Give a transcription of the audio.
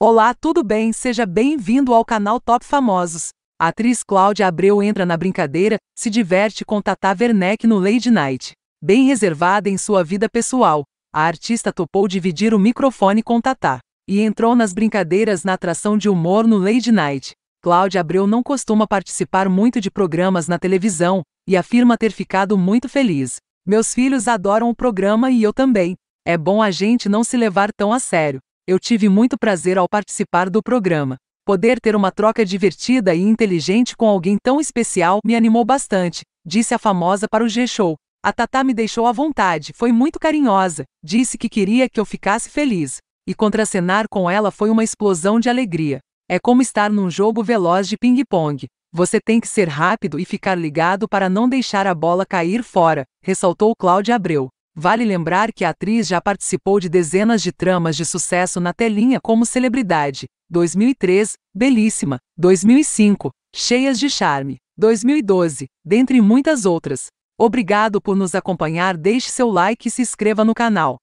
Olá, tudo bem? Seja bem-vindo ao canal Top Famosos. A atriz Cláudia Abreu entra na brincadeira, se diverte com Tata Werneck no Lady Night. Bem reservada em sua vida pessoal, a artista topou dividir o microfone com Tata e entrou nas brincadeiras na atração de humor no Lady Night. Cláudia Abreu não costuma participar muito de programas na televisão e afirma ter ficado muito feliz. Meus filhos adoram o programa e eu também. É bom a gente não se levar tão a sério. Eu tive muito prazer ao participar do programa. Poder ter uma troca divertida e inteligente com alguém tão especial me animou bastante, disse a famosa para o G-Show. A Tatá me deixou à vontade, foi muito carinhosa, disse que queria que eu ficasse feliz. E contracenar com ela foi uma explosão de alegria. É como estar num jogo veloz de ping-pong. Você tem que ser rápido e ficar ligado para não deixar a bola cair fora, ressaltou Cláudia Abreu. Vale lembrar que a atriz já participou de dezenas de tramas de sucesso na telinha como celebridade. 2003, belíssima. 2005, cheias de charme. 2012, dentre muitas outras. Obrigado por nos acompanhar. Deixe seu like e se inscreva no canal.